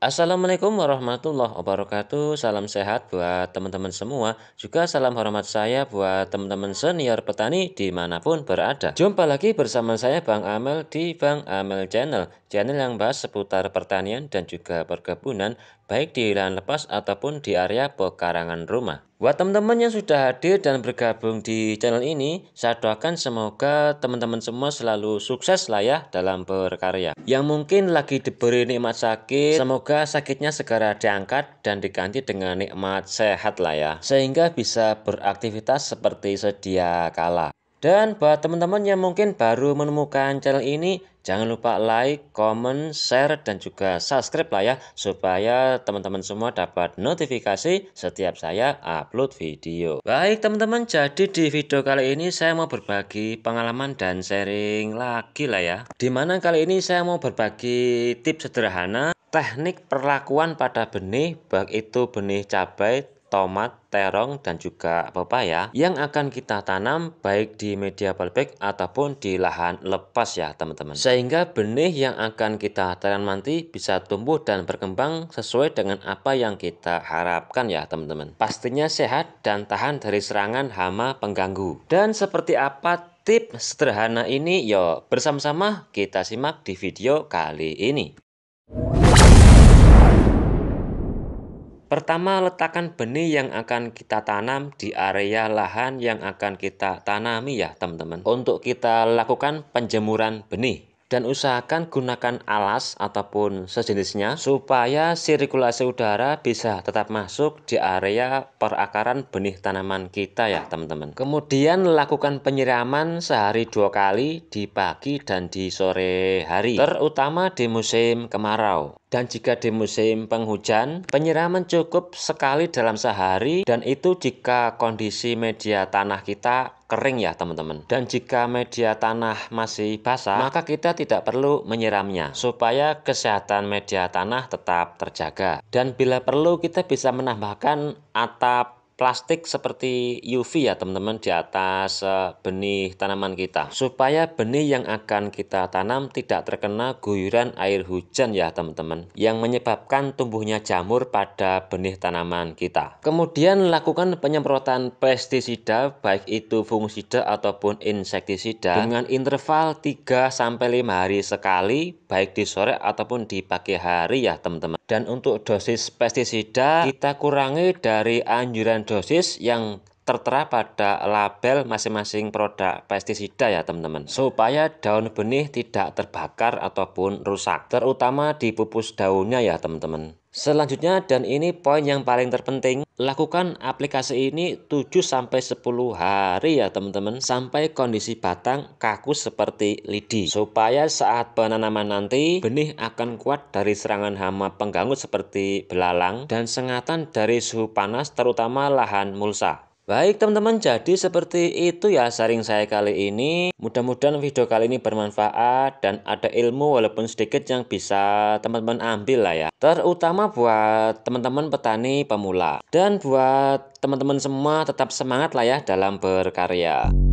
Assalamualaikum warahmatullahi wabarakatuh. Salam sehat buat teman-teman semua. Juga salam hormat saya buat teman-teman senior petani dimanapun berada. Jumpa lagi bersama saya Bang Amel di Bang Amel Channel. Channel yang bahas seputar pertanian dan juga perkebunan baik di lahan lepas ataupun di area pekarangan rumah. Buat teman-teman yang sudah hadir dan bergabung di channel ini, saya doakan semoga teman-teman semua selalu sukses lah ya dalam berkarya. Yang mungkin lagi diberi nikmat sakit, semoga sakitnya segera diangkat dan diganti dengan nikmat sehat lah ya. Sehingga bisa beraktivitas seperti sedia kala. Dan buat teman-teman yang mungkin baru menemukan channel ini, jangan lupa like, comment, share, dan juga subscribe lah ya, supaya teman-teman semua dapat notifikasi setiap saya upload video. Baik teman-teman, jadi di video kali ini saya mau berbagi pengalaman dan sharing lagi lah ya. Dimana kali ini saya mau berbagi tips sederhana, teknik perlakuan pada benih, baik itu benih cabai, tomat, terong, dan juga pepaya yang akan kita tanam baik di media balbek ataupun di lahan lepas ya teman-teman. Sehingga benih yang akan kita tanam nanti bisa tumbuh dan berkembang sesuai dengan apa yang kita harapkan ya teman-teman. Pastinya sehat dan tahan dari serangan hama pengganggu. Dan seperti apa tip sederhana ini? yuk bersama-sama kita simak di video kali ini. Pertama, letakkan benih yang akan kita tanam di area lahan yang akan kita tanami ya, teman-teman. Untuk kita lakukan penjemuran benih dan usahakan gunakan alas ataupun sejenisnya supaya sirkulasi udara bisa tetap masuk di area perakaran benih tanaman kita ya teman-teman kemudian lakukan penyiraman sehari dua kali di pagi dan di sore hari terutama di musim kemarau dan jika di musim penghujan, penyiraman cukup sekali dalam sehari dan itu jika kondisi media tanah kita kering ya teman-teman. Dan jika media tanah masih basah, maka kita tidak perlu menyiramnya supaya kesehatan media tanah tetap terjaga. Dan bila perlu kita bisa menambahkan atap plastik seperti UV ya teman-teman di atas eh, benih tanaman kita supaya benih yang akan kita tanam tidak terkena guyuran air hujan ya teman-teman yang menyebabkan tumbuhnya jamur pada benih tanaman kita kemudian lakukan penyemprotan pestisida baik itu fungisida ataupun insektisida dengan interval 3-5 hari sekali baik di sore ataupun di pagi hari ya teman-teman dan untuk dosis pestisida kita kurangi dari anjuran dosis yang tertera pada label masing-masing produk pestisida ya teman-teman supaya daun benih tidak terbakar ataupun rusak terutama di pupus daunnya ya teman-teman Selanjutnya dan ini poin yang paling terpenting, lakukan aplikasi ini 7 10 hari ya teman-teman sampai kondisi batang kaku seperti lidi supaya saat penanaman nanti benih akan kuat dari serangan hama pengganggu seperti belalang dan sengatan dari suhu panas terutama lahan mulsa. Baik teman-teman, jadi seperti itu ya sharing saya kali ini. Mudah-mudahan video kali ini bermanfaat dan ada ilmu walaupun sedikit yang bisa teman-teman ambil lah ya. Terutama buat teman-teman petani pemula. Dan buat teman-teman semua tetap semangat lah ya dalam berkarya.